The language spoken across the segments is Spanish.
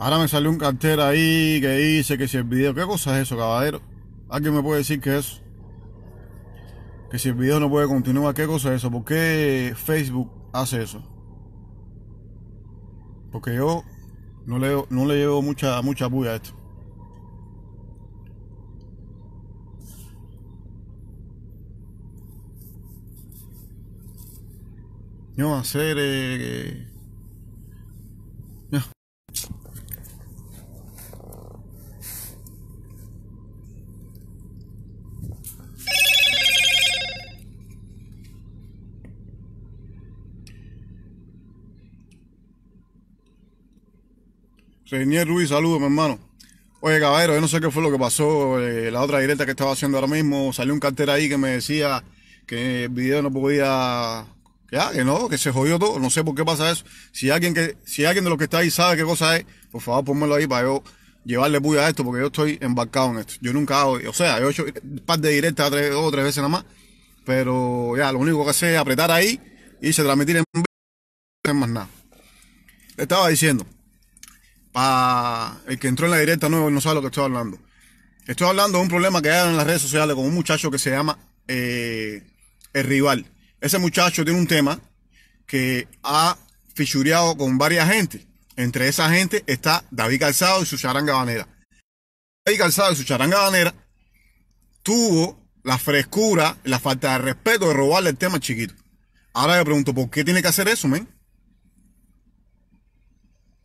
Ahora me salió un cartel ahí que dice que si el video. ¿Qué cosa es eso, caballero? ¿Alguien me puede decir qué es eso? Que si el video no puede continuar, ¿qué cosa es eso? ¿Por qué Facebook hace eso? Porque yo no le, no le llevo mucha, mucha bulla a esto. a hacer. Eh, Señor Ruiz, saludos, mi hermano. Oye, caballero, yo no sé qué fue lo que pasó. Eh, la otra directa que estaba haciendo ahora mismo, salió un cartel ahí que me decía que el video no podía. Ah, que, no, que se jodió todo. No sé por qué pasa eso. Si alguien que, si alguien de los que está ahí sabe qué cosa es, por favor, pónmelo ahí para yo llevarle puya a esto, porque yo estoy embarcado en esto. Yo nunca hago, o sea, yo he hecho un par de directas tres, dos o tres veces nada más. Pero ya, lo único que hace es apretar ahí y se transmitir en, en más nada. Le estaba diciendo para el que entró en la directa no, no sabe lo que estoy hablando. Estoy hablando de un problema que hay en las redes sociales con un muchacho que se llama eh, El Rival. Ese muchacho tiene un tema que ha fichureado con varias gente. Entre esa gente está David Calzado y su charanga banera. David Calzado y su charanga banera tuvo la frescura, la falta de respeto de robarle el tema chiquito. Ahora yo pregunto, ¿por qué tiene que hacer eso, men?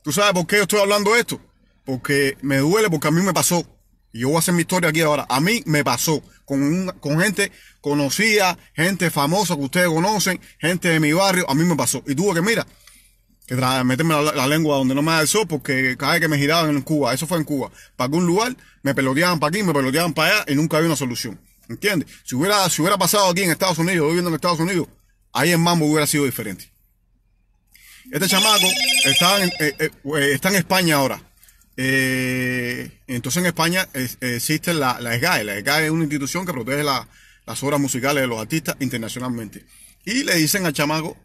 ¿Tú sabes por qué yo estoy hablando esto? Porque me duele, porque a mí me pasó. Y yo voy a hacer mi historia aquí ahora. A mí me pasó con, con gente conocida, gente famosa que ustedes conocen, gente de mi barrio. A mí me pasó. Y tuvo que, mira, que meterme la, lengua donde no me alzó porque cada vez que me giraban en Cuba, eso fue en Cuba, para un lugar, me peloteaban para aquí, me peloteaban para allá y nunca había una solución. ¿Entiendes? Si hubiera, si hubiera pasado aquí en Estados Unidos, viviendo en Estados Unidos, ahí en Mambo hubiera sido diferente. Este chamaco está en, eh, eh, pues, en España ahora. Eh, entonces en España existe la, la SGAE. La SGAE es una institución que protege las obras musicales de los artistas internacionalmente. Y le dicen al chamaco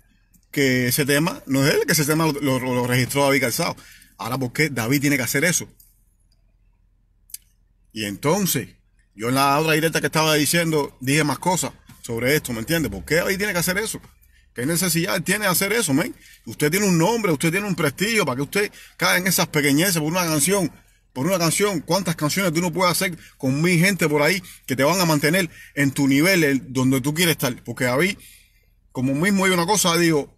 que ese tema, no es él que ese tema lo, registró David Calzado. Ahora, ¿por qué David tiene que hacer eso? Y entonces, yo en la otra directa que estaba diciendo, dije más cosas sobre esto, ¿me entiendes? ¿Por qué David tiene que hacer eso? ¿Qué necesidad tiene hacer eso, men? Usted tiene un nombre, usted tiene un prestigio, para que usted caiga en esas pequeñeces por una canción, por una canción, cuántas canciones tú no puedes hacer con mi gente por ahí que te van a mantener en tu nivel, donde tú quieres estar. Porque David, como mismo hay una cosa, digo,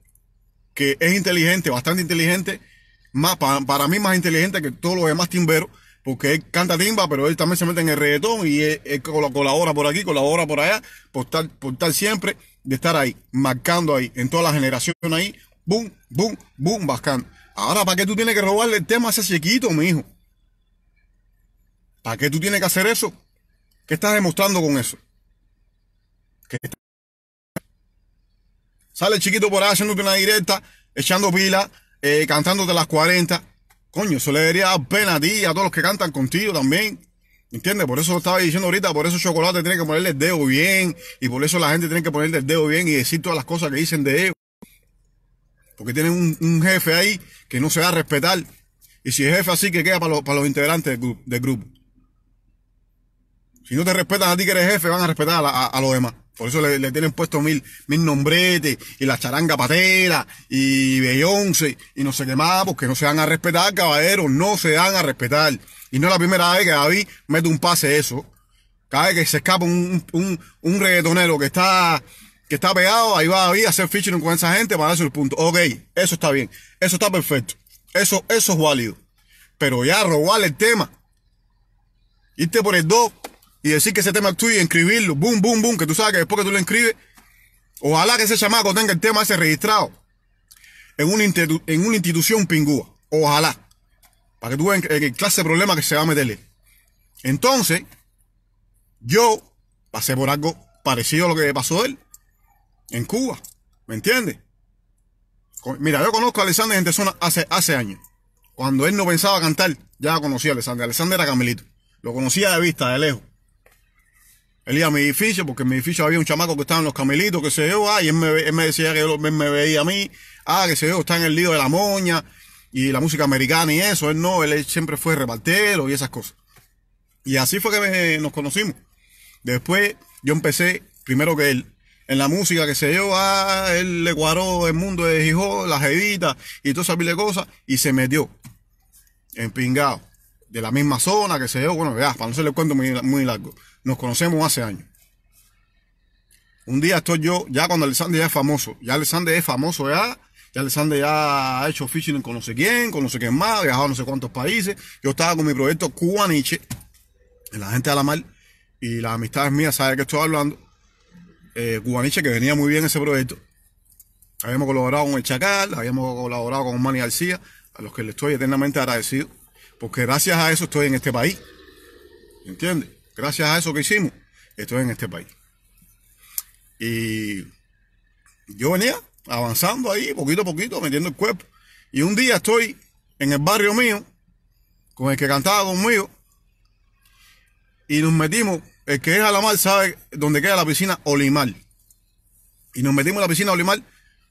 que es inteligente, bastante inteligente, más, para, mí más inteligente que todos los demás timberos, porque él canta timba, pero él también se mete en el reggaetón y él, colabora por aquí, colabora por allá, por por estar siempre de estar ahí, marcando ahí, en toda la generación ahí, boom, boom, boom, bascando. Ahora, ¿para qué tú tienes que robarle el tema a ese chiquito, mi hijo? ¿Para qué tú tienes que hacer eso? ¿Qué estás demostrando con eso? Sale chiquito por ahí haciéndote una directa, echando pila, eh, cantándote las 40. Coño, eso le daría pena a ti y a todos los que cantan contigo también. ¿Entiendes? Por eso estaba diciendo ahorita, por eso Chocolate tiene que ponerle el dedo bien, y por eso la gente tiene que ponerle el dedo bien y decir todas las cosas que dicen de él. Porque tienen un, jefe ahí que no se va a respetar. Y si es jefe así, que queda para los, integrantes del, grupo. Si no te respetan a ti que eres jefe, van a respetar a los demás. Por eso le, tienen puesto mil, mil nombretes y la charanga patera y Beyoncé y no sé qué más, porque no se van a respetar, caballeros, no se van a respetar. Y no es la primera vez que David mete un pase eso. Cada vez que se escapa un, un, reggaetonero que está, que está pegado, ahí va David a hacer featuring con esa gente para darse el punto. Ok, eso está bien, eso está perfecto, eso, eso es válido. Pero ya robarle el tema, irte por el 2, y decir que ese tema es tuyo y escribirlo, boom, boom, boom, que tú sabes que después que tú lo inscribes. ojalá que ese chamaco tenga el tema ese registrado en una, institución pingúa. Ojalá. Para que tú veas el clase de problema que se va a meterle. Entonces, yo pasé por algo parecido a lo que pasó él en Cuba. ¿Me entiendes? Mira, yo conozco a Alexander desde hace, hace años. Cuando él no pensaba cantar, ya conocía a Alexander. Alexander era Camelito. Lo conocía de vista, de lejos. Él iba a mi edificio, porque en mi edificio había un chamaco que estaba en los camelitos, que se yo, ah, y él me, decía que él, me veía a mí, ah, que se yo, está en el lío de la moña y la música americana y eso. Él no, él siempre fue repartero y esas cosas. Y así fue que nos conocimos. Después yo empecé, primero que él, en la música que se yo, ah, él le cuadró el mundo de Gijón, las jevita y todas esa mil de cosas, y se metió en de la misma zona que se yo, bueno, vea para no se le cuento muy largo. Nos conocemos hace años. Un día estoy yo, ya cuando Alexander ya es famoso, ya Alexander es famoso ya, ya Alexander ya ha hecho fishing con no sé quién, con no sé quién más, viajado a no sé cuántos países. Yo estaba con mi proyecto Cubaniche, en la gente de la mar, y la las amistades mías sabe que estoy hablando. Eh, Cubaniche, que venía muy bien ese proyecto. Habíamos colaborado con el Chacal, habíamos colaborado con Manny García, a los que le estoy eternamente agradecido, porque gracias a eso estoy en este país. ¿Entiendes? Gracias a eso que hicimos, estoy en este país. Y yo venía avanzando ahí, poquito a poquito, metiendo el cuerpo. Y un día estoy en el barrio mío, con el que cantaba conmigo, y nos metimos, el que es a la mar sabe dónde queda la piscina Olimar. Y nos metimos en la piscina Olimar,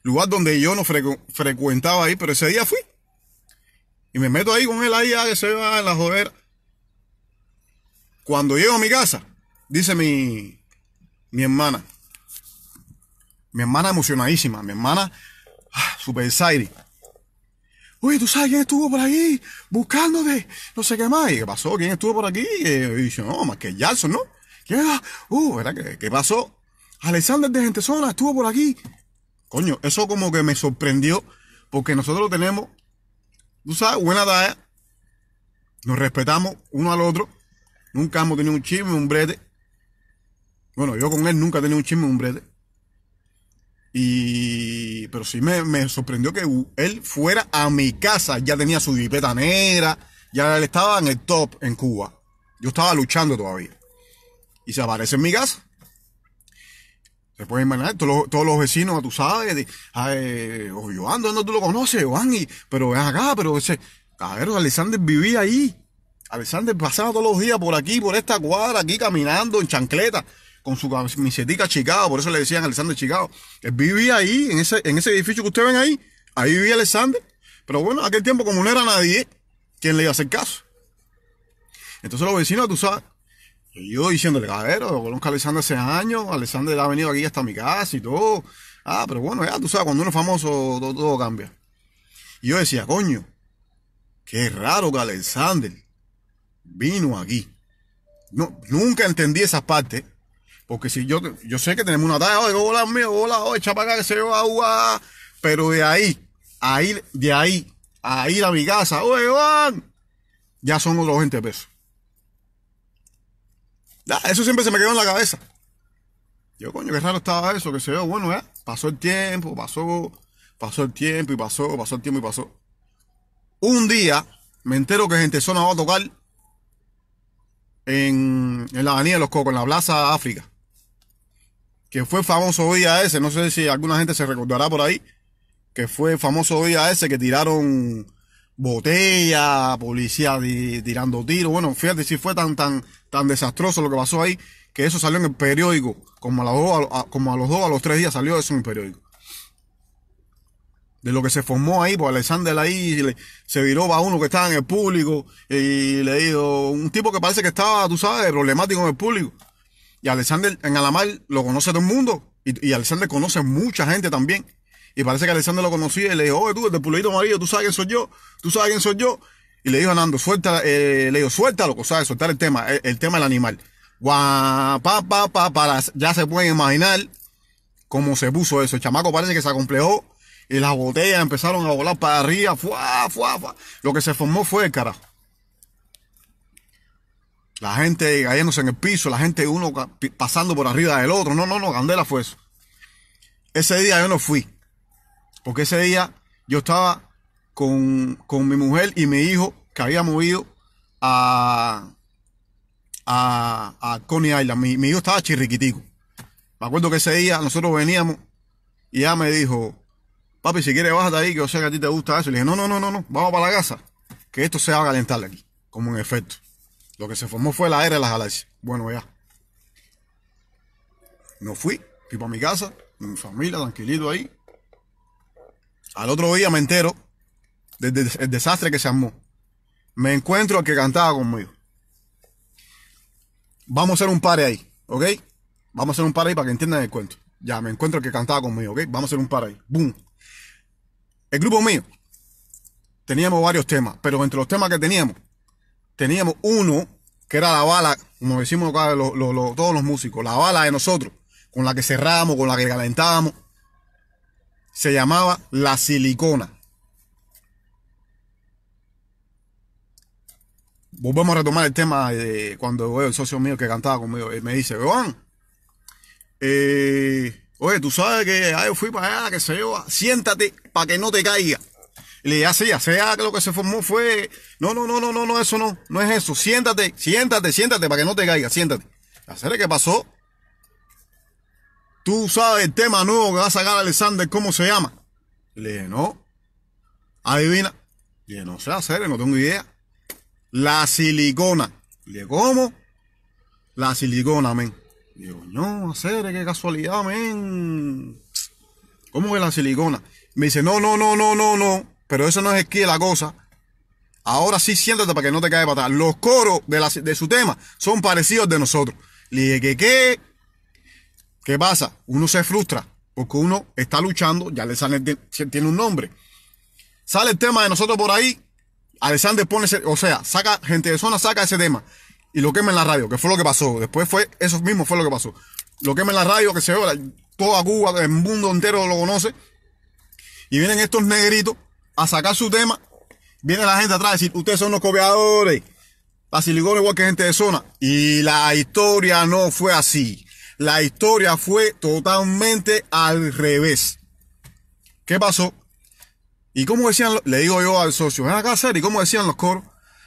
lugar donde yo no frecuentaba ahí, pero ese día fui. Y me meto ahí con él ahí a que se va en la jodera. Cuando llego a mi casa, dice mi, mi hermana, mi hermana emocionadísima, mi hermana ah, super excited. Oye, ¿tú sabes quién estuvo por aquí buscándote? No sé qué más. ¿Y qué pasó? ¿Quién estuvo por aquí? Y no, más que Jackson, ¿no? ¿Qué era? Uh, ¿verdad? ¿Qué, pasó? Alexander de Gentezona estuvo por aquí. Coño, eso como que me sorprendió porque nosotros tenemos, tú sabes, buena tarea. ¿eh? Nos respetamos uno al otro Nunca hemos tenido un chisme, un brete. Bueno, yo con él nunca he tenido un chisme, un brete. Y. Pero sí me, sorprendió que él fuera a mi casa. Ya tenía su dipeta negra. Ya él estaba en el top en Cuba. Yo estaba luchando todavía. Y se aparece en mi casa. Se pueden imaginar, todos, los, vecinos, tú sabes, de, ay, Joan, ¿dónde tú lo conoces, Joan? pero es acá, pero ese, ver, Alexander vivía ahí. Alexander pasaba todos los días por aquí, por esta cuadra, aquí caminando en chancleta, con su camiseta Chicago, por eso le decían Alexander Chicago. Él vivía ahí, en ese, en ese edificio que usted ven ahí, ahí vivía Alexander. Pero bueno, aquel tiempo como no era nadie, ¿quién le iba a hacer caso? Entonces los vecinos, tú sabes, yo diciéndole, lo conozco a Alexander hace años, Alexander ha venido aquí hasta mi casa y todo. Ah, pero bueno, ya tú sabes, cuando uno es famoso, todo, cambia. Y yo decía, coño, qué raro que Alexander vino aquí. No, nunca entendí esa parte. Porque si yo, yo sé que tenemos una Oye, hola mío, hola, oye, chapaca que se va agua. Pero de ahí, de ahí, a ir a mi casa, ya son otros 20 pesos. Eso siempre se me quedó en la cabeza. Yo, coño, qué raro estaba eso, que se ve, bueno, ¿eh? pasó el tiempo, pasó, pasó el tiempo y pasó, pasó el tiempo y pasó. Un día me entero que gente zona va a tocar en, la Avenida de los Cocos, en la Plaza África. Que fue famoso día ese, no sé si alguna gente se recordará por ahí, que fue famoso día ese que tiraron botella, policía tirando tiros. Bueno, fíjate si fue tan, tan, tan desastroso lo que pasó ahí, que eso salió en el periódico, como a, como a los dos, a los tres días salió eso en el periódico de lo que se formó ahí, pues Alexander ahí se viró para uno que estaba en el público y le dijo, un tipo que parece que estaba, tú sabes, problemático en el público. Y Alexander en Alamar lo conoce todo el mundo y, Alexander conoce mucha gente también. Y parece que Alexander lo conocía y le dijo, oye tú, el de Pulito Amarillo, tú sabes quién soy yo, tú sabes quién soy yo. Y le dijo a Nando, suelta, eh, le dijo, suéltalo, ¿sabes? Soltar el tema, el, tema del animal. Guau, para, ya se pueden imaginar cómo se puso eso. El chamaco parece que se acomplejó y las botellas empezaron a volar para arriba, fuá, fuá, Lo que se formó fue el carajo. La gente cayéndose en el piso, la gente uno pasando por arriba del otro. No, no, no, Candela fue eso. Ese día yo no fui. Porque ese día yo estaba con, mi mujer y mi hijo que habíamos ido a, a, a Coney Island. Mi, mi hijo estaba chirriquitico. Me acuerdo que ese día nosotros veníamos y ella me dijo, papi, si quieres bájate ahí, que yo sé que a ti te gusta eso. le dije, no, no, no, no, no, vamos para la casa, que esto se haga a calentar aquí, como en efecto. Lo que se formó fue la era de las galaxias. Bueno, ya. No fui, fui para mi casa, mi familia, tranquilito ahí. Al otro día me entero del, desastre que se armó. Me encuentro al que cantaba conmigo. Vamos a hacer un par ahí, ¿ok? Vamos a hacer un par ahí para que entiendan el cuento. Ya, me encuentro al que cantaba conmigo, ¿ok? Vamos a hacer un par ahí. ¡Boom! El grupo mío teníamos varios temas, pero entre los temas que teníamos, teníamos uno que era la bala, como decimos todos los músicos, la bala de nosotros, con la que cerramos, con la que calentábamos, se llamaba la silicona. Volvemos a retomar el tema de cuando el socio mío que cantaba conmigo, él me dice, Juan, eh, oye, tú sabes que ahí fui para allá, que se yo, siéntate para que no te caiga. le dije, así, ah, así, ah, lo que se formó fue, no, no, no, no, no, eso no, no es eso. Siéntate, siéntate, siéntate para que no te caiga, siéntate. Hacer qué pasó. Tú sabes el tema nuevo que va a sacar Alexander, ¿cómo se llama? le dije, no. Adivina. Le dije, no sé hacer, no tengo idea. La silicona. Le dije, ¿cómo? La silicona, men. Digo, no, hacer, qué casualidad, men. ¿Cómo es la silicona? Me dice, no, no, no, no, no, no. Pero eso no es esquí la cosa. Ahora sí siéntate para que no te caiga patada. Los coros de, su tema son parecidos de nosotros. Le dije, ¿qué, ¿qué? pasa? Uno se frustra porque uno está luchando, ya le sale, tiene un nombre. Sale el tema de nosotros por ahí, Alexander pone, o sea, saca, gente de zona saca ese tema y lo quema en la radio, que fue lo que pasó. Después fue, eso mismo fue lo que pasó. Lo quema en la radio, que se ve, toda Cuba, el mundo entero lo conoce, y vienen estos negritos a sacar su tema. Viene la gente atrás a decir, ustedes son los copiadores. La silicona igual que gente de zona. Y la historia no fue así. La historia fue totalmente al revés. ¿Qué pasó? ¿Y como decían? Le digo yo al socio, ven acá, hacer ¿y cómo decían los coros?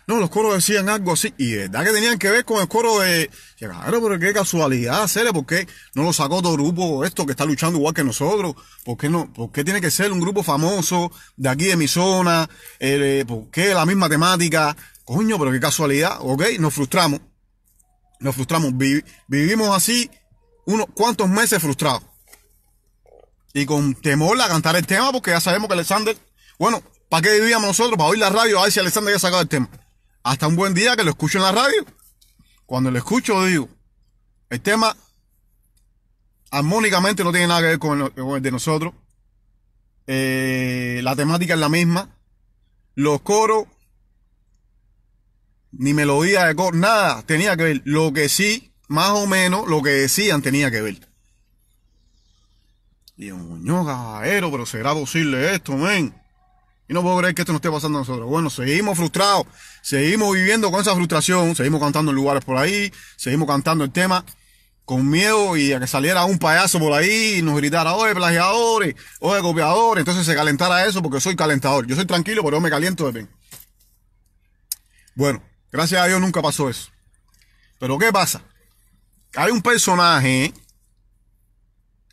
No, los coros decían algo así. Y de verdad que tenían que ver con el coro de. Claro, pero qué casualidad, hacerle ¿por qué no lo sacó otro grupo esto que está luchando igual que nosotros? ¿Por qué, no, tiene que ser un grupo famoso de aquí de mi zona? Eh, eh, ¿Por qué la misma temática? Coño, pero qué casualidad. Ok, nos frustramos. Nos frustramos. vivimos así unos cuantos meses frustrados. Y con temor a cantar el tema, porque ya sabemos que Alexander. Bueno, ¿para qué vivíamos nosotros? Para oír la radio a ver si Alexander ya sacado el tema. Hasta un buen día que lo escucho en la radio. Cuando lo escucho digo, el tema armónicamente no tiene nada que ver con el, de nosotros. Eh, la temática es la misma. Los coros, ni melodía de coro, nada tenía que ver. Lo que sí, más o menos, lo que decían tenía que ver. Y yo, caballero, pero será posible esto, men. Y no puedo creer que esto no esté pasando a nosotros. Bueno, seguimos frustrados, seguimos viviendo con esa frustración, seguimos cantando en lugares por ahí, seguimos cantando el tema con miedo y a que saliera un payaso por ahí y nos gritara, oye, plagiadores, oye, copiadores. Entonces se calentara eso porque soy calentador. Yo soy tranquilo, pero yo me caliento de bien. Bueno, gracias a Dios nunca pasó eso. Pero ¿qué pasa? Hay un personaje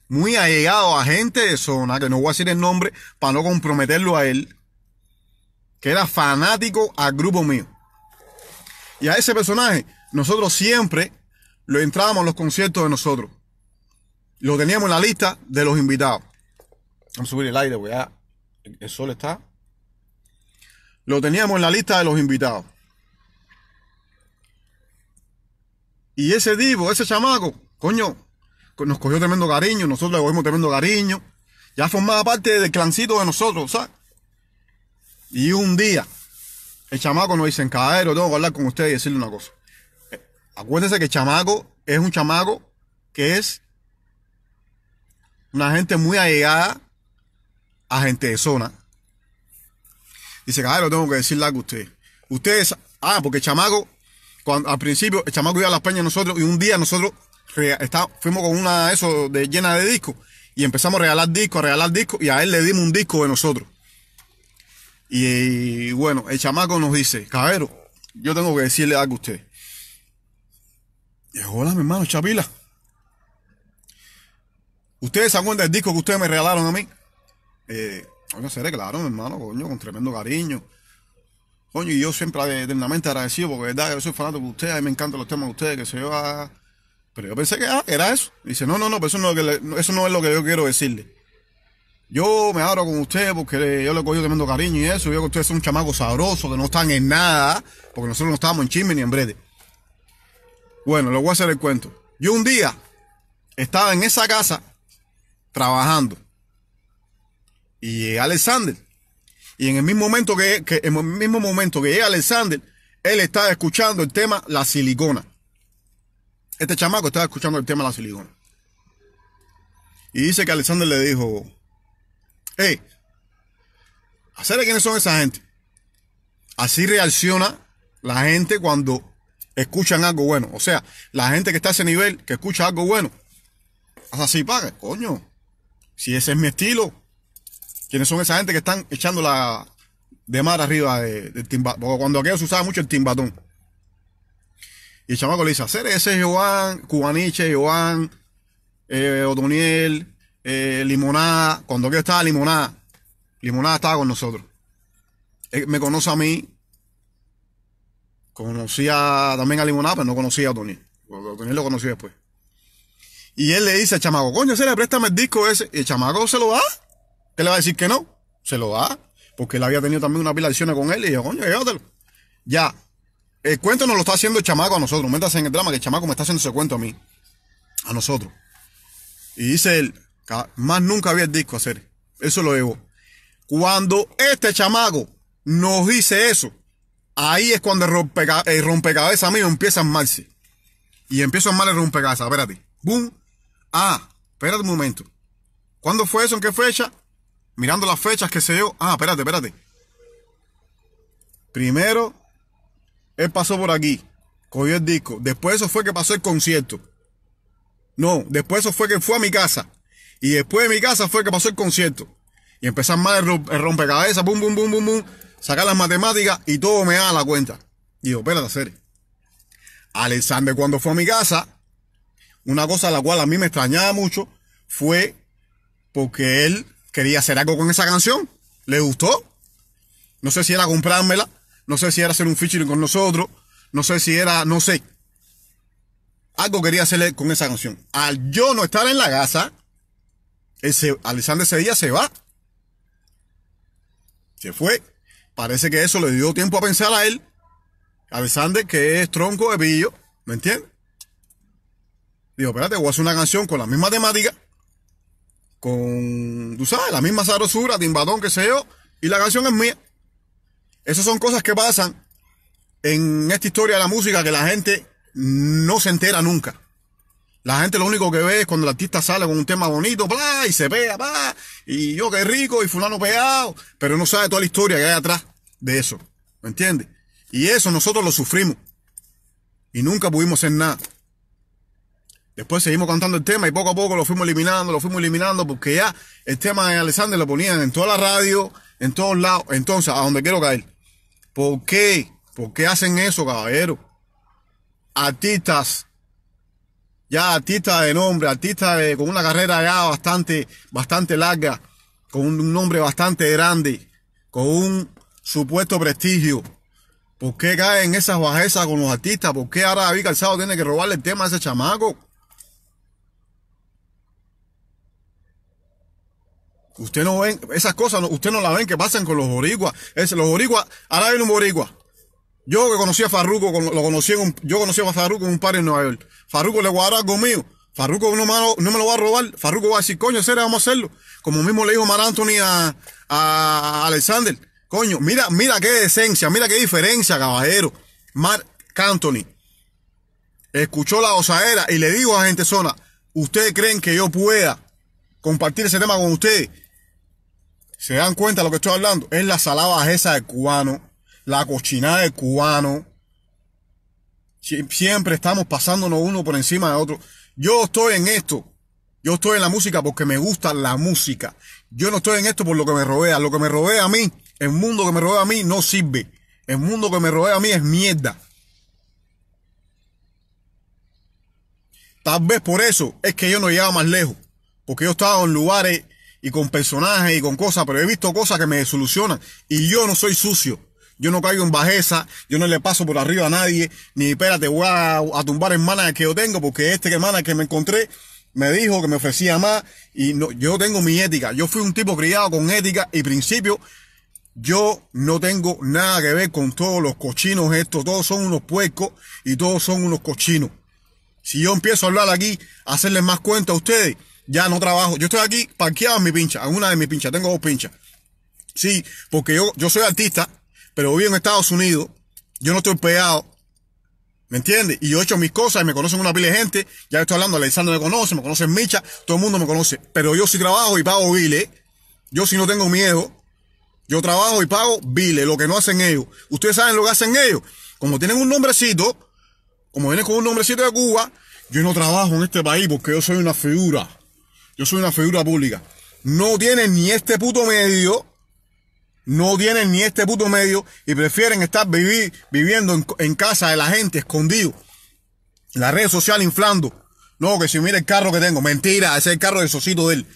muy allegado a gente de zona, que no voy a decir el nombre para no comprometerlo a él, que era fanático al grupo mío. Y a ese personaje nosotros siempre lo entrábamos en los conciertos de nosotros. Lo teníamos en la lista de los invitados. Vamos a subir el aire voy a el sol está. Lo teníamos en la lista de los invitados. Y ese divo ese chamaco, coño, nos cogió tremendo cariño, nosotros le cogimos tremendo cariño. Ya formaba parte del clancito de nosotros, ¿sabes? Y un día, el chamaco nos dice, caballero, tengo que hablar con usted y decirle una cosa. Eh, Acuérdense que el chamaco es un chamaco que es una gente muy allegada a gente de zona. Dice, caballero, tengo que decirle algo a usted. Ustedes, ah, porque el chamaco, al principio, el chamaco iba a las peñas nosotros y un día nosotros está, fuimos con una eso de, llena de discos y empezamos a regalar discos, a regalar discos y a él le dimos un disco de nosotros. Y, bueno, el chamaco nos dice, cabero, yo tengo que decirle algo a usted. Y hola, mi hermano Chapila. ¿Ustedes se acuerdan del disco que ustedes me regalaron a mí? Eh, seré claro, mi hermano, coño, con tremendo cariño. Coño, y yo siempre eternamente agradecido, porque verdad, yo soy fanático de ustedes, a mí me encantan los temas de ustedes, que se yo ah. Pero yo pensé ah, que era eso. dice, no, no, no, pero eso no, eso no es lo que yo quiero decirle. Yo me abro con usted porque yo le he tremendo cariño y eso. Yo veo que ustedes son chamaco sabroso, que no están en nada, porque nosotros no estábamos en chisme ni en brede. Bueno, les voy a hacer el cuento. Yo un día estaba en esa casa trabajando y Alexander. Y en el mismo momento que, que en el mismo momento que llega Alexander, él estaba escuchando el tema La silicona. Este chamaco estaba escuchando el tema La silicona. Y dice que Alexander le dijo, Hey, hacerle quiénes son esa gente. Así reacciona la gente cuando escuchan algo bueno. O sea, la gente que está a ese nivel, que escucha algo bueno, así paga. Coño, si ese es mi estilo, ¿quiénes son esa gente que están echando la de mar arriba del de timbatón? Cuando aquellos usaban mucho el timbatón. Y el chamaco le dice, hacer ese es Joan, Cubaniche, Joan, eh, Otoniel, eh, Limonada, cuando yo estaba Limonada, Limonada estaba con nosotros. Él eh, me conoce a mí. Conocía también a Limonada, pero no conocía a Tony. Tony lo conocí después. Y él le dice al chamaco, coño, se le préstame el disco ese. Y el chamaco se lo da. ¿Qué le va a decir que no? Se lo da. Porque él había tenido también una pila de con él. Y yo, coño, llévatelo. Ya. El cuento nos lo está haciendo el chamaco a nosotros. Métase en el drama que el chamaco me está haciendo ese cuento a mí. A nosotros. Y dice él, más nunca había el disco hacer. Eso lo debo. Cuando este chamago nos dice eso, ahí es cuando el, el rompecabezas mío empieza a armarse. Y empiezo a armar el rompecabezas. Espérate. ¡Bum! Ah, espérate un momento. ¿Cuándo fue eso? ¿En qué fecha? Mirando las fechas que se dio. Ah, espérate, espérate. Primero, él pasó por aquí, cogió el disco. Después eso fue que pasó el concierto. No, después eso fue que fue a mi casa. Y después de mi casa fue que pasó el concierto. Y empezar más el rompecabezas, Bum, bum, bum, bum, bum. sacar las matemáticas y todo me da la cuenta. Y digo, espérate, hacer. Alexander cuando fue a mi casa, una cosa a la cual a mí me extrañaba mucho fue porque él quería hacer algo con esa canción. Le gustó. No sé si era comprármela, no sé si era hacer un featuring con nosotros, no sé si era, no sé. Algo quería hacerle con esa canción. Al yo no estar en la casa, ese, Alexander se va. Se fue. Parece que eso le dio tiempo a pensar a él. Alexander, que es tronco de pillo, ¿me entiendes? Digo, espérate, voy a hacer una canción con la misma temática, con, tú sabes, la misma zarosura, timbadón, qué sé yo, y la canción es mía. Esas son cosas que pasan en esta historia de la música que la gente no se entera nunca. La gente lo único que ve es cuando el artista sale con un tema bonito, bla, y se pega, bla, y yo qué rico, y fulano pegado, pero no sabe toda la historia que hay atrás de eso. ¿Me entiendes? Y eso nosotros lo sufrimos. Y nunca pudimos hacer nada. Después seguimos cantando el tema y poco a poco lo fuimos eliminando, lo fuimos eliminando, porque ya el tema de Alexander lo ponían en toda la radio, en todos lados. Entonces, a donde quiero caer. ¿Por qué? ¿Por qué hacen eso, caballero? Artistas ya artista de nombre, artista con una carrera ya bastante, bastante larga, con un nombre bastante grande, con un supuesto prestigio. ¿Por qué caen esas bajezas con los artistas? ¿Por qué ahora David Calzado tiene que robarle el tema a ese chamaco? Usted no ven, esas cosas, usted no la ven que pasan con los Es los origuas, ahora viene un boricua yo que conocí a Farruco, lo conocí en yo conocí a Farruco en un par en Nueva York. Farruco le guardará algo mío. Farruco no, me, lo va a robar. Farruco va a decir, coño, será, vamos a hacerlo. Como mismo le dijo Mar Anthony a, Alexander. Coño, mira, mira qué decencia, mira qué diferencia, caballero. Mar Anthony escuchó la osadera y le dijo a gente zona, ¿ustedes creen que yo pueda compartir ese tema con ustedes? ¿Se dan cuenta de lo que estoy hablando? Es la salada esa de cubano la cochinada de cubano. siempre estamos pasándonos uno por encima de otro. Yo estoy en esto. Yo estoy en la música porque me gusta la música. Yo no estoy en esto por lo que me rodea. Lo que me rodea a mí, el mundo que me rodea a mí no sirve. El mundo que me rodea a mí es mierda. Tal vez por eso es que yo no llegaba más lejos. Porque yo estaba en lugares y con personajes y con cosas, pero he visto cosas que me solucionan. Y yo no soy sucio. Yo no caigo en bajeza, yo no le paso por arriba a nadie, ni espérate, voy a, tumbar en que yo tengo, porque este que que me encontré me dijo que me ofrecía más y no, yo tengo mi ética. Yo fui un tipo criado con ética y principio. Yo no tengo nada que ver con todos los cochinos estos. Todos son unos puercos y todos son unos cochinos. Si yo empiezo a hablar aquí, a hacerles más cuenta a ustedes, ya no trabajo. Yo estoy aquí parqueado en mi pincha, en una de mis pinchas. Tengo dos pinchas. Sí, porque yo, yo soy artista pero vivo en Estados Unidos, yo no estoy pegado, ¿me entiendes? Y yo he hecho mis cosas y me conocen una pila de gente, ya estoy hablando, Alexander me conoce, me conoce Micha, todo el mundo me conoce, pero yo sí trabajo y pago bile. yo sí no tengo miedo, yo trabajo y pago vile lo que no hacen ellos. Ustedes saben lo que hacen ellos, como tienen un nombrecito, como vienen con un nombrecito de Cuba, yo no trabajo en este país porque yo soy una figura, yo soy una figura pública. No tienen ni este puto medio, no tienen ni este puto medio y prefieren estar vivir, viviendo en, casa de la gente, escondido. La red social inflando. No, que si mira el carro que tengo. Mentira, ese es el carro de socito de él.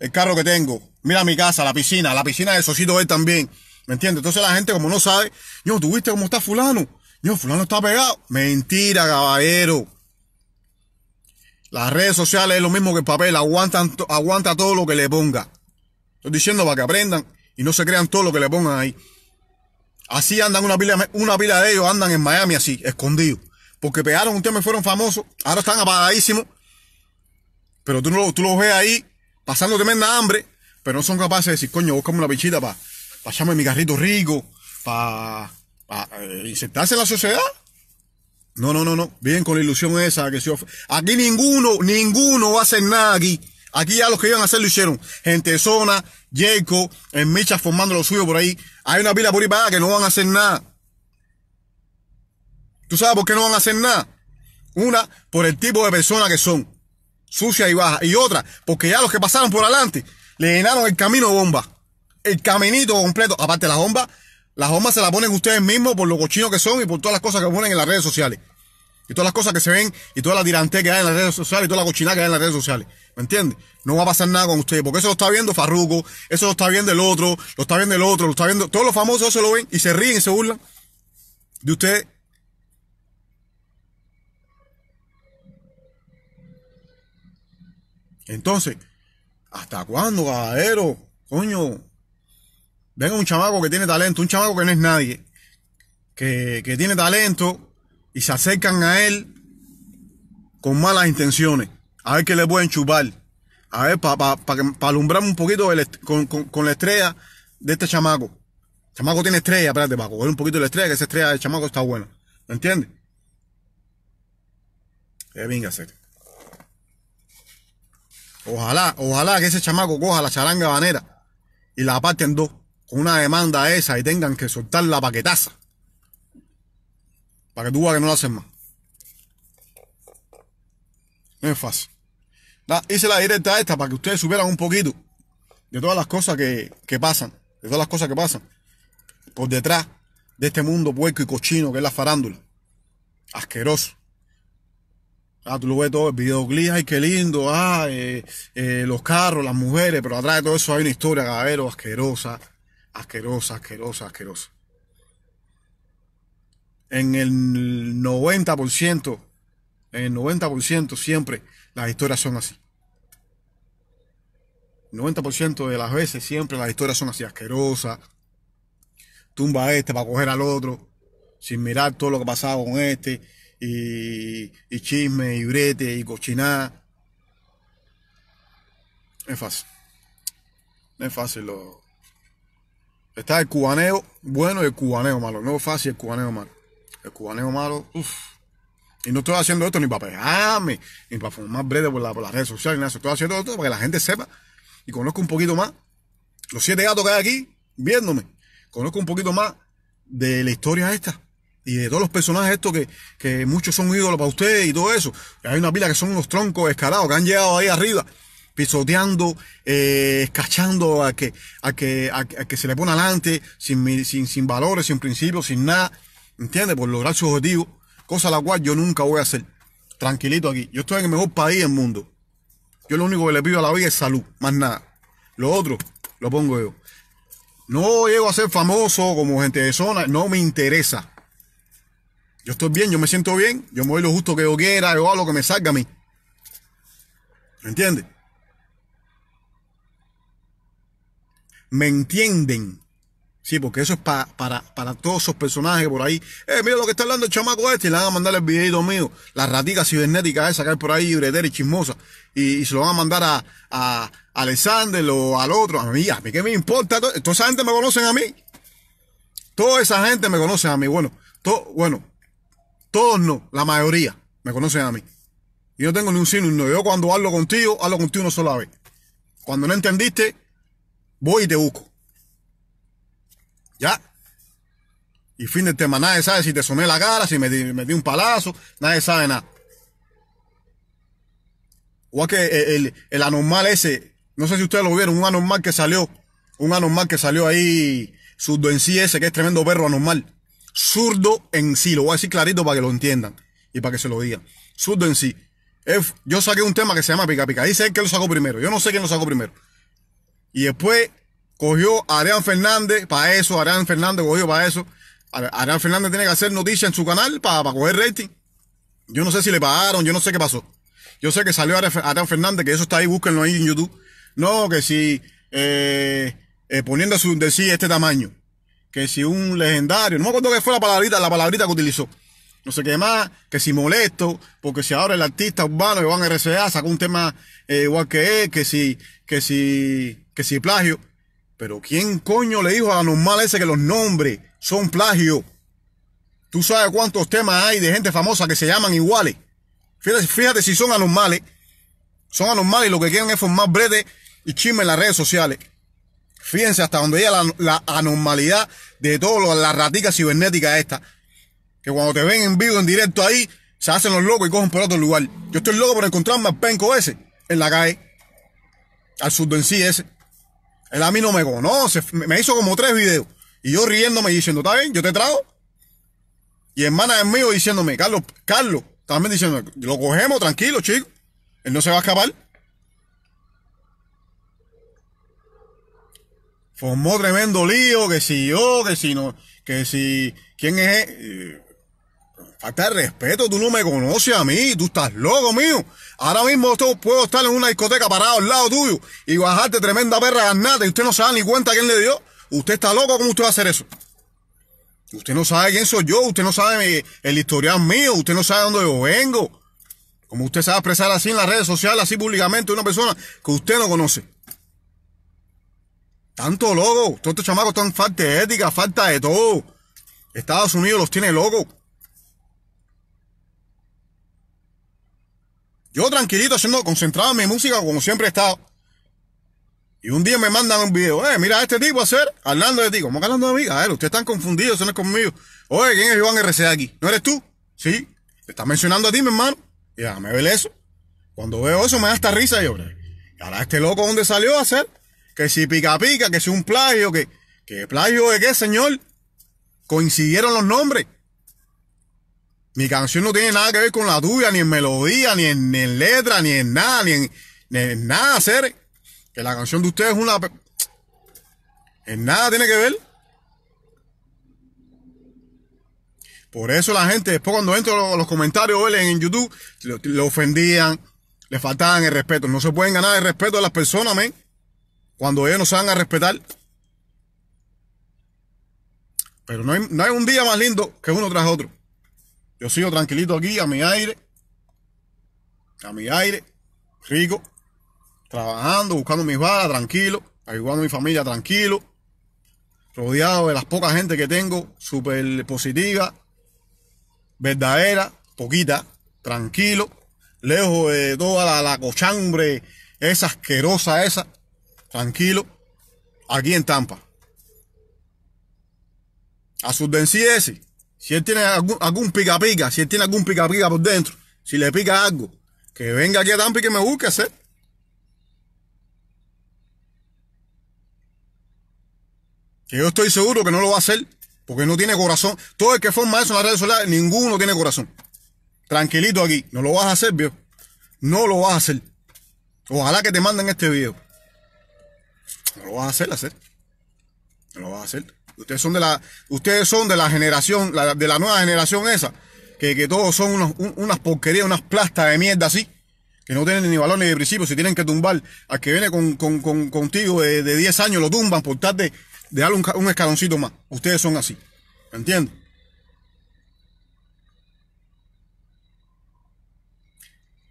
El carro que tengo. Mira mi casa, la piscina, la piscina de socito de él también. ¿Me entiendes? Entonces la gente como no sabe, yo, ¿tú viste cómo está fulano? Yo, fulano está pegado. Mentira, caballero. Las redes sociales es lo mismo que el papel, aguanta todo lo que le ponga. Estoy diciendo para que aprendan y no se crean todo lo que le pongan ahí. Así andan una pila, una de ellos, andan en Miami así, escondidos. Porque pegaron un tema y fueron famosos. Ahora están apagadísimos. Pero tú, tú los ves ahí pasando tremenda hambre. Pero no son capaces de decir, coño, búscame una pichita para pa echarme mi carrito rico. Para pa, eh, insertarse en la sociedad. No, no, no, no. Vienen con la ilusión esa que se Aquí ninguno, ninguno va a hacer nada aquí. Aquí ya los que iban a hacer lo hicieron. Gente Zona, Jacob, en Micha formando lo suyo por ahí. Hay una pila por ahí para que no van a hacer nada. ¿Tú sabes por qué no van a hacer nada? Una, por el tipo de personas que son. Sucia y baja. Y otra, porque ya los que pasaron por adelante le llenaron el camino de bomba. El caminito completo. Aparte, las bombas, las bombas se las ponen ustedes mismos por lo cochinos que son y por todas las cosas que ponen en las redes sociales. Y todas las cosas que se ven, y toda la tirantez que hay en las redes sociales, y toda la cochinada que hay en las redes sociales. ¿Me entiendes? No va a pasar nada con ustedes, porque eso lo está viendo Farruco, eso lo está viendo el otro, lo está viendo el otro, lo está viendo. Todos los famosos eso lo ven y se ríen y se burlan de ustedes. Entonces, ¿hasta cuándo, caballero? Coño, venga un chamaco que tiene talento, un chamaco que no es nadie, que, que tiene talento, y se acercan a él con malas intenciones. A ver qué le pueden chupar. A ver, para pa, alumbrar un poquito con, con, la estrella de este chamaco. chamaco tiene estrella, espérate, para coger un poquito de la estrella, que esa estrella del chamaco está buena. ¿Me entiendes? Eh, venga a Ojalá, ojalá que ese chamaco coja la charanga banera y la en dos con una demanda esa y tengan que soltar la paquetaza. Para que tú veas que no lo hacen más. No es fácil. hice la directa esta para que ustedes supieran un poquito de todas las cosas que, pasan. De todas las cosas que pasan. Por detrás de este mundo puerco y cochino que es la farándula. Asqueroso. Ah, tú lo ves todo, el videoclip, ay, qué lindo, ah, eh, eh, los carros, las mujeres, pero atrás de todo eso hay una historia, caballero, asquerosa, asquerosa, asquerosa, asquerosa en el 90%, en el 90% siempre las historias son así. 90% de las veces siempre las historias son así asquerosas. Tumba este para coger al otro, sin mirar todo lo que pasaba con este, y, chisme, y brete, y cochinada. Es fácil. es fácil. Lo... Está el cubaneo bueno y el cubaneo malo. No es fácil el cubaneo malo. El cubaneo malo, Y no estoy haciendo esto ni para pegarme, ni para formar breve por, las redes sociales, ni nada. Estoy haciendo esto para que la gente sepa y conozca un poquito más. Los siete gatos que hay aquí, viéndome, conozco un poquito más de la historia esta y de todos los personajes estos que, muchos son ídolos para ustedes y todo eso. Hay una pila que son unos troncos escalados que han llegado ahí arriba, pisoteando, eh, escachando a que, a que, a, que se le pone adelante, sin, sin, sin valores, sin principios, sin nada. ¿entiendes? Por lograr su objetivo, cosa la cual yo nunca voy a hacer. Tranquilito aquí. Yo estoy en el mejor país del mundo. Yo lo único que le pido a la vida es salud, más nada. Lo otro, lo pongo yo. No llego a ser famoso como gente de zona, no me interesa. Yo estoy bien, yo me siento bien, yo me doy lo justo que yo quiera, yo hago lo que me salga a mí. ¿Me entiendes? Me entienden Sí, porque eso es para, todos esos personajes por ahí, eh, mira lo que está hablando el chamaco este, y le van a mandar el videito mío, la ratica cibernética esa que hay por ahí, bretera y chismosa, y, se lo van a mandar a, a Alexander o al otro, a mí, a mí qué me importa, toda esa gente me conocen a mí, toda esa gente me conoce a mí, bueno, to, bueno, todos no, la mayoría me conocen a mí. Yo no tengo ni un signo. no. Yo cuando hablo contigo, hablo contigo una sola vez. Cuando no entendiste, voy y te busco. Ya. Y fin del tema, nadie sabe si te soné la cara, si me di, un palazo, nadie sabe nada. o que eh, el, anormal ese, no sé si ustedes lo vieron, un anormal que salió, un anormal que salió ahí, surdo en sí ese, que es tremendo perro anormal. Zurdo en sí, lo voy a decir clarito para que lo entiendan y para que se lo digan. Zurdo en sí. Yo saqué un tema que se llama Pica Pica. Dice que lo sacó primero. Yo no sé quién lo sacó primero. Y después cogió a Arián Fernández para eso, Arián Fernández cogió para eso. Arián Fernández tiene que hacer noticia en su canal para, coger rating. Yo no sé si le pagaron, yo no sé qué pasó. Yo sé que salió Arián Fernández, que eso está ahí, búsquenlo ahí en YouTube. No, que si eh, eh, poniendo su, de sí este tamaño, que si un legendario, no me acuerdo qué fue la palabrita, la palabrita que utilizó. No sé qué más, que si molesto, porque si ahora el artista urbano Iván RCA sacó un tema eh, igual que él, que si, que si, que si plagio. Pero ¿quién coño le dijo a Anormal ese que los nombres son plagio? Tú sabes cuántos temas hay de gente famosa que se llaman iguales. Fíjate, si son anormales. Son anormales y lo que quieren es formar brete y chisme en las redes sociales. Fíjense hasta donde llega la, anormalidad de todo, la ratica cibernética esta. Que cuando te ven en vivo, en directo ahí, se hacen los locos y cogen por otro lugar. Yo estoy loco por encontrarme al penco ese en la calle. Al sur ese. Él a mí no me conoce. Me hizo como tres videos. Y yo riéndome y diciendo, ¿está bien? Yo te trago. Y hermana es mío diciéndome, Carlos, Carlos, también diciendo, lo cogemos, tranquilo, chico. Él no se va a escapar. Formó tremendo lío, que si yo, que si no, que si, ¿quién es? Él? Falta de respeto, tú no me conoces a mí, tú estás loco mío. Ahora mismo yo puedo estar en una discoteca parado al lado tuyo y bajarte tremenda perra nada y usted no se da ni cuenta quién le dio. Usted está loco, ¿cómo usted va a hacer eso? Usted no sabe quién soy yo, usted no sabe el historial mío, usted no sabe dónde yo vengo. Como usted sabe expresar así en las redes sociales, así públicamente, una persona que usted no conoce. Tanto loco, todos estos chamacos están falta de ética, falta de todo. Estados Unidos los tiene locos. Yo tranquilito haciendo, concentrado en mi música como siempre he estado. Y un día me mandan un video, eh, mira a este tipo hacer, hablando de ti, como que hablando de mí? A ver, ustedes están confundidos, eso no es conmigo. Oye, ¿quién es Iván RCA aquí? ¿No eres tú? Sí, te está mencionando a ti, mi hermano. Y me ver eso. Cuando veo eso me da hasta risa yo, y ahora este loco dónde salió a hacer, que si pica pica, que si un plagio, que, que plagio de qué, señor. Coincidieron los nombres. Mi canción no tiene nada que ver con la tuya, ni en melodía, ni en, letra, ni en nada, ni en, nada hacer. Que la canción de ustedes es una... En nada tiene que ver. Por eso la gente, después cuando entro a los comentarios en YouTube, le ofendían, le faltaban el respeto. No se pueden ganar el respeto de las personas, me Cuando ellos no se van a respetar. Pero no hay un día más lindo que uno tras otro. Yo sigo tranquilito aquí, a mi aire. A mi aire. Rico. Trabajando, buscando mis balas, tranquilo. Ayudando a mi familia, tranquilo. Rodeado de las pocas gente que tengo, súper positiva, verdadera, poquita, tranquilo. Lejos de toda la, cochambre, esa asquerosa esa. Tranquilo. Aquí en Tampa. A sus densidades. Si él tiene algún, pica pica, si él tiene algún pica pica por dentro, si le pica algo, que venga aquí a Tampa y que me busque hacer. Que yo estoy seguro que no lo va a hacer, porque no tiene corazón. Todo el que forma eso en las redes sociales, ninguno tiene corazón. Tranquilito aquí, no lo vas a hacer, viejo. No lo vas a hacer. Ojalá que te manden este video. No lo vas a hacer, hacer. No lo vas a hacer. Ustedes son de la, ustedes son de la generación, de la nueva generación esa, que, todos son unas porquerías, unas plastas de mierda así, que no tienen ni valor ni de principio, si tienen que tumbar al que viene contigo de, 10 años, lo tumban por tal de, de darle un, escaloncito más. Ustedes son así. ¿Me entiendes?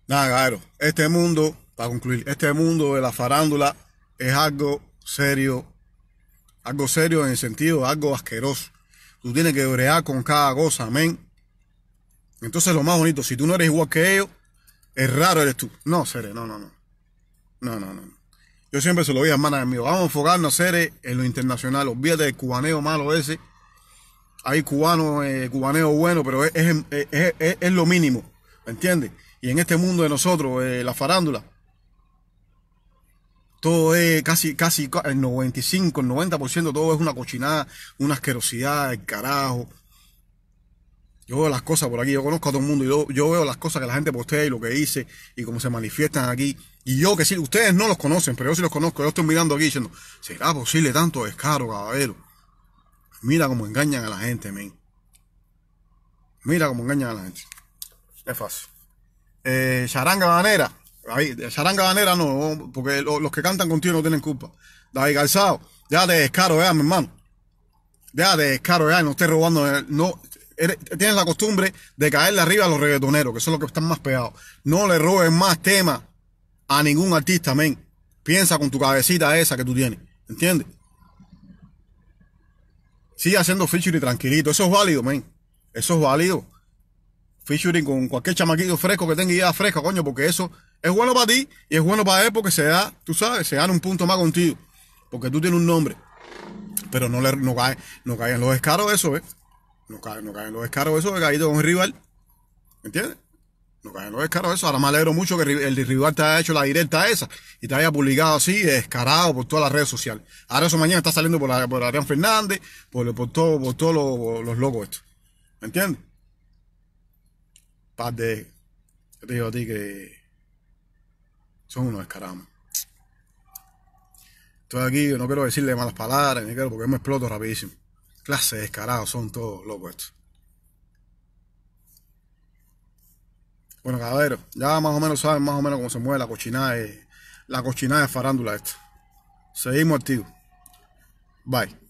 Nada, Este mundo, para concluir, este mundo de la farándula es algo serio algo serio en el sentido, algo asqueroso. Tú tienes que orear con cada cosa, amén. Entonces lo más bonito, si tú no eres igual que ellos, es raro eres tú. No, Sere, no, no, no. No, no, no. Yo siempre se lo digo a hermanas mío. Vamos a enfocarnos, seres en lo internacional. Olvídate de cubaneo malo ese. Hay cubanos, eh, cubaneo bueno, pero es, lo mínimo. ¿Me entiendes? Y en este mundo de nosotros, eh, la farándula, todo es casi, casi el 95, el 90%, todo es una cochinada, una asquerosidad, el carajo. Yo veo las cosas por aquí, yo conozco a todo el mundo, y yo, veo las cosas que la gente postea y lo que dice y cómo se manifiestan aquí. Y yo que sí, ustedes no los conocen, pero yo sí los conozco, yo estoy mirando aquí diciendo, ¿será posible tanto descaro, caballero? Mira cómo engañan a la gente, men. Mira cómo engañan a la gente. Es fácil. Eh, charanga Banera. Ahí, charanga banera no, porque los que cantan contigo no tienen culpa. David Calzado, ya de descaro, vean mi hermano. Ya de descaro, ya, no estés robando. Eh, no, eh, tienes la costumbre de caerle arriba a los reggaetoneros, que son los que están más pegados. No le robes más tema... a ningún artista, men. Piensa con tu cabecita esa que tú tienes. ¿Entiendes? Sigue haciendo featuring tranquilito. Eso es válido, men. Eso es válido. Featuring con cualquier chamaquito fresco que tenga idea fresca, coño, porque eso es bueno para ti y es bueno para él porque se da, tú sabes, se gana un punto más contigo. Porque tú tienes un nombre. Pero no, le, no, cae, no caen los descaros eso, ¿eh? No caen, no los descaros eso de caído con un rival. ¿me ¿Entiendes? No caen los descaros eso. Ahora me alegro mucho que el rival te haya hecho la directa esa y te haya publicado así, descarado por todas las redes sociales. Ahora eso mañana está saliendo por, la, Adrián Fernández, por, por todos por los locos estos. ¿Me entiendes? padre de... Yo te digo a ti que... Son unos escaramos. Estoy aquí, no quiero decirle malas palabras, ni quiero porque me exploto rapidísimo. Clase de descarados, son todos locos estos. Bueno, caballeros, ya más o menos saben más o menos cómo se mueve la cochinada de, la cochinada de farándula esta. Seguimos activos. Bye.